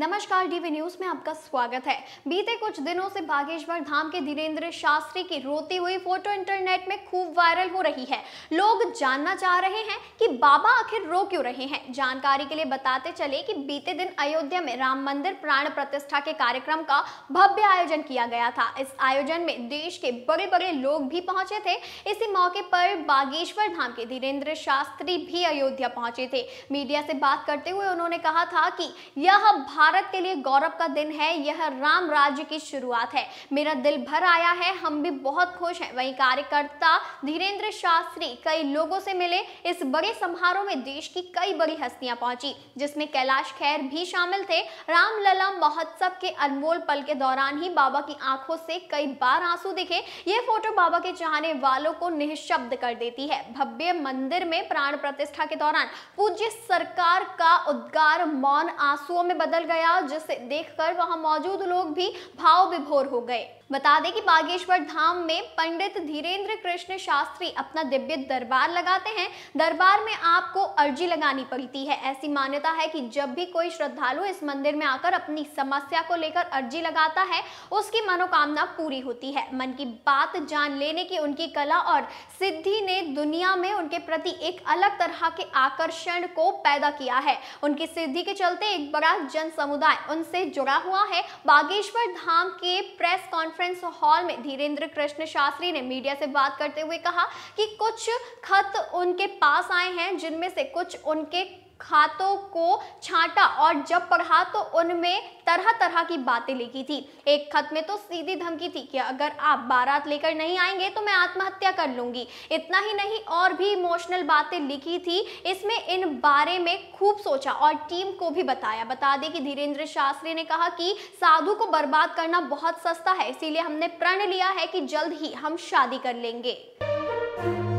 नमस्कार DV news में आपका स्वागत है बीते कुछ दिनों से बागेश्वर धाम के धीरेन्द्र शास्त्री की रोती हुई फोटो इंटरनेट में खूब वायरल हो रही है लोग जानना चाह रहे हैं कि बाबा आखिर रो क्यों रहे हैं जानकारी के लिए बताते चले कि बीते दिन अयोध्या में राम मंदिर प्राण प्रतिष्ठा के कार्यक्रम का भव्य आयोजन किया गया था इस आयोजन में देश के बड़े बड़े लोग भी पहुंचे थे इसी मौके पर बागेश्वर धाम के धीरेन्द्र शास्त्री भी अयोध्या पहुंचे थे मीडिया से बात करते हुए उन्होंने कहा था कि यह भारत भारत के लिए गौरव का दिन है यह राम राज्य की शुरुआत है मेरा दिल भर आया है हम भी बहुत खुश हैं वहीं कार्यकर्ता धीरेन्द्र शास्त्री कई लोगों से मिले इस बड़े समारोह में देश की कई बड़ी हस्तियां पहुंची जिसमें कैलाश खैर भी शामिल थे रामलला महोत्सव के अनमोल पल के दौरान ही बाबा की आंखों से कई बार आंसू दिखे ये फोटो बाबा के चाहने वालों को निःशब्द कर देती है भव्य मंदिर में प्राण प्रतिष्ठा के दौरान पूज्य सरकार का उद्गार मौन आंसुओं में बदल गया गया जिसे देखकर वहां मौजूद लोग भी भाव विभोर हो गए बता दें कि बागेश्वर धाम में पंडित धीरेन्द्र कृष्ण शास्त्री अपना दिव्य दरबार लगाते हैं दरबार में आपको अर्जी लगानी पड़ती है ऐसी मान्यता है कि जब भी कोई श्रद्धालु इस मंदिर में आकर अपनी समस्या को लेकर अर्जी लगाता है उसकी मनोकामना पूरी होती है मन की बात जान लेने की उनकी कला और सिद्धि ने दुनिया में उनके प्रति एक अलग तरह के आकर्षण को पैदा किया है उनकी सिद्धि के चलते एक बड़ा जन समुदाय उनसे जुड़ा हुआ है बागेश्वर धाम के प्रेस कॉन्फ्रेंस कॉन्फ्रेंस हॉल में धीरेन्द्र कृष्ण शास्त्री ने मीडिया से बात करते हुए कहा कि कुछ खत उनके पास आए हैं जिनमें से कुछ उनके खातों को छांटा और जब पढ़ा तो उनमें तरह तरह की बातें लिखी थी एक खत में तो सीधी धमकी थी कि अगर आप बारात लेकर नहीं आएंगे तो मैं आत्महत्या कर लूंगी इतना ही नहीं और भी इमोशनल बातें लिखी थी इसमें इन बारे में खूब सोचा और टीम को भी बताया बता दें कि धीरेन्द्र शास्त्री ने कहा कि साधु को बर्बाद करना बहुत सस्ता है इसीलिए हमने प्रण लिया है कि जल्द ही हम शादी कर लेंगे